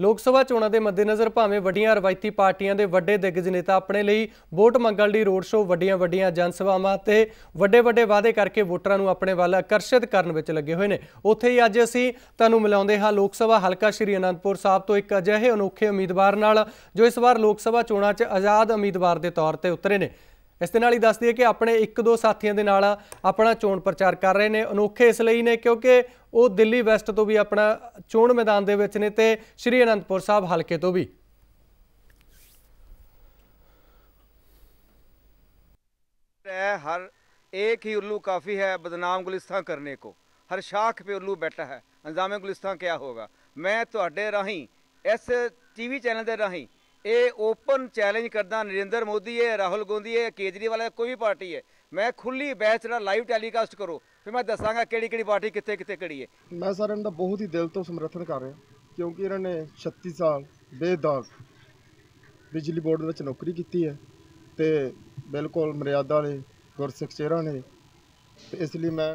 ਲੋਕ ਸਭਾ ਚੋਣਾਂ ਦੇ ਮੱਦੇਨਜ਼ਰ ਭਾਵੇਂ ਵੱਡੀਆਂ ਰਵਾਇਤੀ ਪਾਰਟੀਆਂ ਦੇ ਵੱਡੇ ਦਿੱਗਜ ਨੇਤਾ ਆਪਣੇ ਲਈ ਵੋਟ ਮੰਗਣ ਲਈ ਰੋਡ ਸ਼ੋਅ ਵੱਡੀਆਂ-ਵੱਡੀਆਂ ਜਨ ਸਭਾਵਾਂ ਤੇ ਵੱਡੇ-ਵੱਡੇ ਵਾਅਦੇ ਕਰਕੇ ਵੋਟਰਾਂ ਨੂੰ ਆਪਣੇ ਵੱਲ ਆਕਰਸ਼ਿਤ ਕਰਨ ਵਿੱਚ ਲੱਗੇ ਹੋਏ ਨੇ ਉੱਥੇ ਹੀ ਅੱਜ ਅਸੀਂ ਤੁਹਾਨੂੰ ਮਿਲਾਉਂਦੇ ਹਾਂ ਲੋਕ ਸਭਾ ਹਲਕਾ ਸ਼੍ਰੀ ਅਨੰਦਪੁਰ ਸਾਹਿਬ ਤੋਂ ਇੱਕ ਅਜਿਹੇ ਅਨੋਖੇ ਉਮੀਦਵਾਰ ਨਾਲ ਜੋ ਇਸ ਵਾਰ ਲੋਕ ਸਭਾ ਚੋਣਾਂ 'ਚ ਆਜ਼ਾਦ ਉਮੀਦਵਾਰ ਦੇ ਤੌਰ ਤੇ ਉਤਰੇ ਨੇ ਇਸ ਦੇ ਨਾਲ ਹੀ ਦੱਸ ਦਈਏ ਕਿ ਆਪਣੇ ਇੱਕ ਦੋ ਸਾਥੀਆਂ ਦੇ ਨਾਲ ਆਪਣਾ ਚੋਣ ਪ੍ਰਚਾਰ ਕਰ ਰਹੇ ਨੇ ਅਨੋਖੇ ਇਸ ਲਈ ਨੇ ਕਿਉਂਕਿ ਉਹ ਦਿੱਲੀ ਵੈਸਟ ਤੋਂ ਵੀ ਆਪਣਾ ਚੋਣ ਮੈਦਾਨ ਦੇ ਵਿੱਚ ਨੇ ਤੇ ਸ਼੍ਰੀ ਅਨੰਦਪੁਰ ਸਾਹਿਬ ਹਲਕੇ ਤੋਂ ਵੀ ਹੈ ਹਰ ਇੱਕ ਹੀ ਉੱਲੂ ਕਾਫੀ ਹੈ ਬਦਨਾਮ ਗੁਲਿਸਤਾਨ ਕਰਨੇ ਕੋ ਹਰ ਸ਼ਾਖ पे ਉੱਲੂ ਬੈਠਾ ਹੈ ਅੰਜ਼ਾਮੇ ਗੁਲਿਸਤਾਨ क्या ਹੋਗਾ ਮੈਂ ਤੁਹਾਡੇ ਰਾਹੀਂ ਇਸ ਟੀਵੀ ਚੈਨਲ ਦੇ ਰਾਹੀਂ ਇਹ ਓਪਨ ਚੈਲੰਜ ਕਰਦਾ ਨਰਿੰਦਰ ਮੋਦੀ ਹੈ ਰਾਹੁਲ ਗਾਂਧੀ ਹੈ ਕੇਜਰੀਵਾਲ ਹੈ ਕੋਈ ਵੀ ਪਾਰਟੀ ਹੈ ਮੈਂ ਖੁੱਲੀ ਬਹਿਸ ਦਾ ਲਾਈਵ ਟੈਲੀਕਾਸਟ ਕਰੋ ਫਿਰ ਮੈਂ ਦੱਸਾਂਗਾ ਕਿਹੜੀ ਕਿਹੜੀ ਪਾਰਟੀ ਕਿੱਥੇ ਕਿੱਥੇ ਖੜੀ ਹੈ ਮੈਂ ਸਰ ਇਹਨਾਂ ਦਾ ਬਹੁਤ ਹੀ ਦਿਲ ਤੋਂ ਸਮਰਥਨ ਕਰ ਰਿਹਾ ਕਿਉਂਕਿ ਇਹਨਾਂ ਨੇ 36 ਸਾਲ ਬੇਦਾਗ ਬਿਜਲੀ ਬੋਰਡ ਵਿੱਚ ਨੌਕਰੀ ਕੀਤੀ ਹੈ ਤੇ ਬਿਲਕੁਲ ਮਰਿਆਦਾ ਨੇ ਗੁਰਸਿੱਖ ਚਿਹਰਾ ਨੇ ਇਸ ਲਈ ਮੈਂ